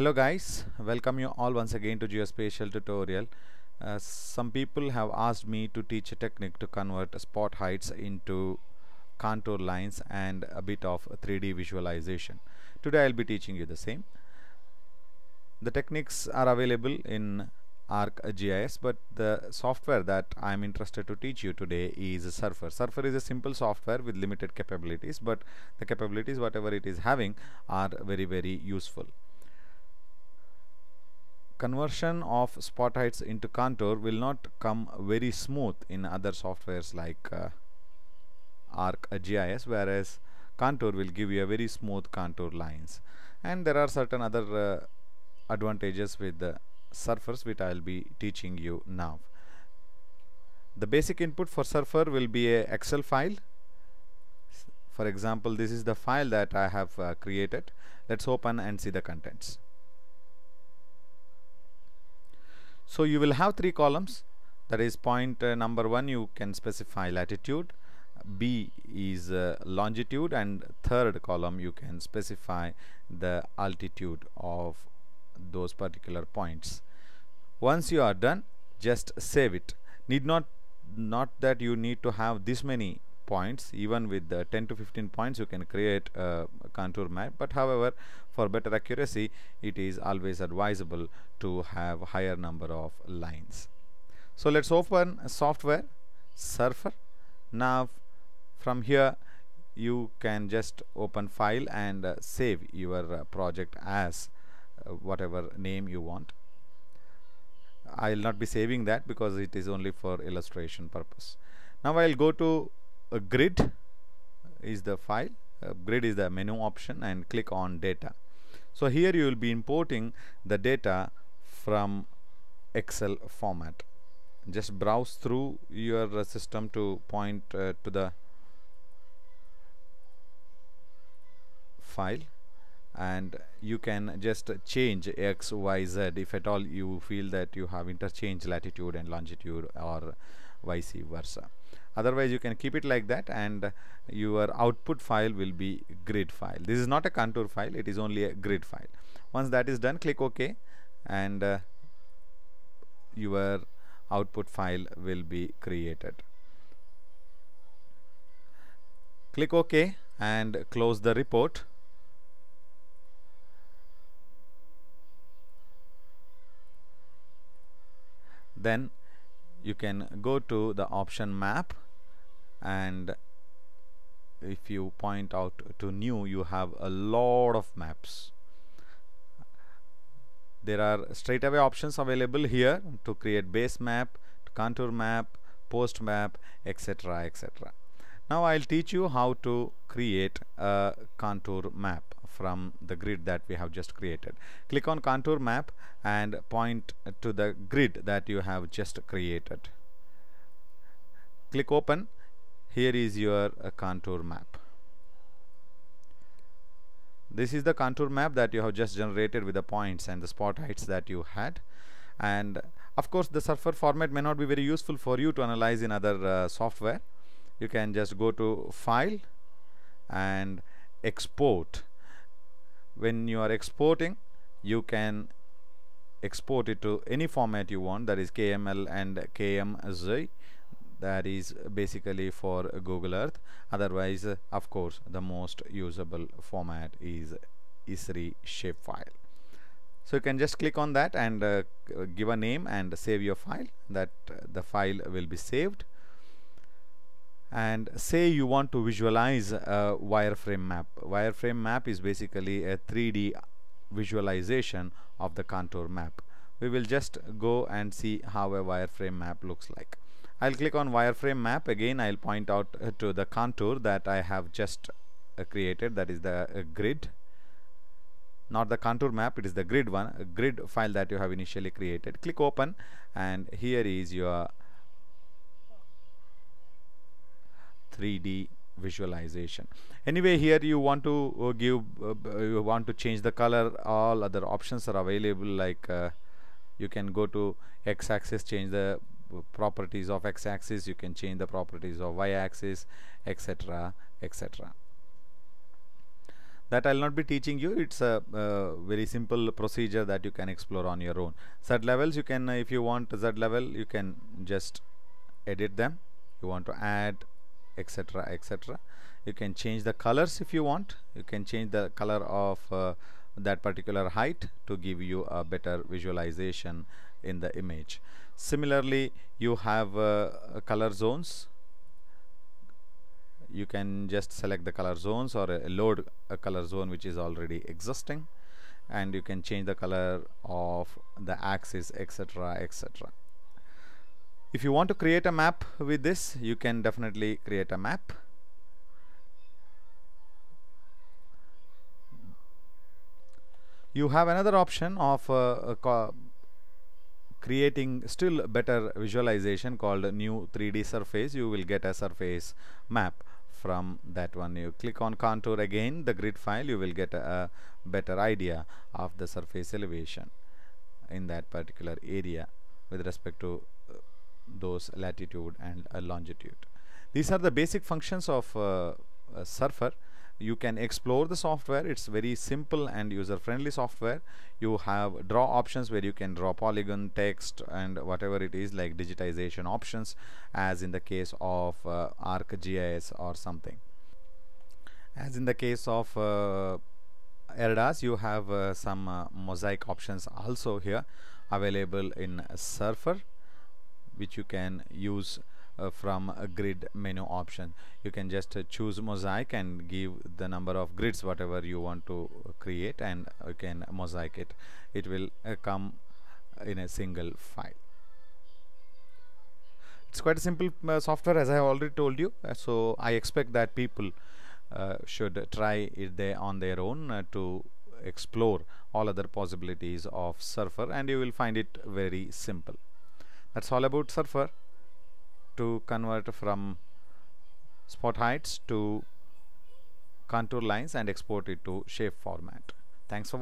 hello guys welcome you all once again to geospatial tutorial uh, some people have asked me to teach a technique to convert spot heights into contour lines and a bit of 3d visualization today I'll be teaching you the same the techniques are available in ArcGIS but the software that I'm interested to teach you today is Surfer. Surfer is a simple software with limited capabilities but the capabilities whatever it is having are very very useful conversion of spot heights into contour will not come very smooth in other softwares like uh, ArcGIS uh, whereas contour will give you a very smooth contour lines and there are certain other uh, advantages with the uh, surfers which I will be teaching you now. The basic input for surfer will be a excel file for example this is the file that I have uh, created let's open and see the contents So you will have three columns that is point uh, number one you can specify latitude B is uh, longitude and third column you can specify the altitude of those particular points once you are done just save it need not not that you need to have this many points even with the 10 to 15 points you can create a contour map but however for better accuracy it is always advisable to have higher number of lines so let's open software surfer now from here you can just open file and uh, save your uh, project as uh, whatever name you want I'll not be saving that because it is only for illustration purpose now I'll go to a grid is the file uh, grid is the menu option and click on data so here you will be importing the data from Excel format just browse through your uh, system to point uh, to the file and you can just change x y z if at all you feel that you have interchange latitude and longitude or vice versa otherwise you can keep it like that and uh, your output file will be grid file this is not a contour file it is only a grid file once that is done click OK and uh, your output file will be created click OK and close the report then you can go to the option map and if you point out to new you have a lot of maps there are straightaway options available here to create base map contour map post map etc etc now I'll teach you how to create a contour map from the grid that we have just created. Click on contour map and point to the grid that you have just created. Click open. Here is your uh, contour map. This is the contour map that you have just generated with the points and the spot heights that you had and of course the surfer format may not be very useful for you to analyze in other uh, software you can just go to file and export when you are exporting you can export it to any format you want that is KML and KMZ that is basically for Google Earth otherwise of course the most usable format is ISRI shapefile so you can just click on that and uh, give a name and save your file that uh, the file will be saved and say you want to visualize a wireframe map wireframe map is basically a 3d visualization of the contour map we will just go and see how a wireframe map looks like I'll click on wireframe map again I'll point out uh, to the contour that I have just uh, created that is the uh, grid not the contour map it is the grid one uh, grid file that you have initially created click open and here is your 3D visualization anyway here you want to uh, give uh, you want to change the color all other options are available like uh, you can go to x-axis change the uh, properties of x-axis you can change the properties of y-axis etc etc that I'll not be teaching you it's a uh, very simple procedure that you can explore on your own Z levels you can uh, if you want Z level you can just edit them you want to add etc etc you can change the colors if you want you can change the color of uh, that particular height to give you a better visualization in the image similarly you have uh, color zones you can just select the color zones or uh, load a color zone which is already existing and you can change the color of the axis etc etc if you want to create a map with this you can definitely create a map you have another option of uh, uh creating still better visualization called new 3d surface you will get a surface map from that one you click on contour again the grid file you will get a, a better idea of the surface elevation in that particular area with respect to those latitude and uh, longitude. These are the basic functions of uh, surfer you can explore the software it's very simple and user friendly software you have draw options where you can draw polygon text and whatever it is like digitization options as in the case of uh, ArcGIS or something as in the case of uh, Erdas you have uh, some uh, mosaic options also here available in Surfer which you can use uh, from a grid menu option you can just uh, choose mosaic and give the number of grids whatever you want to uh, create and you can mosaic it it will uh, come in a single file it's quite a simple uh, software as I already told you uh, so I expect that people should try it there on their own to explore all other possibilities of surfer and you will find it very simple that's all about surfer to convert from spot heights to contour lines and export it to shape format thanks for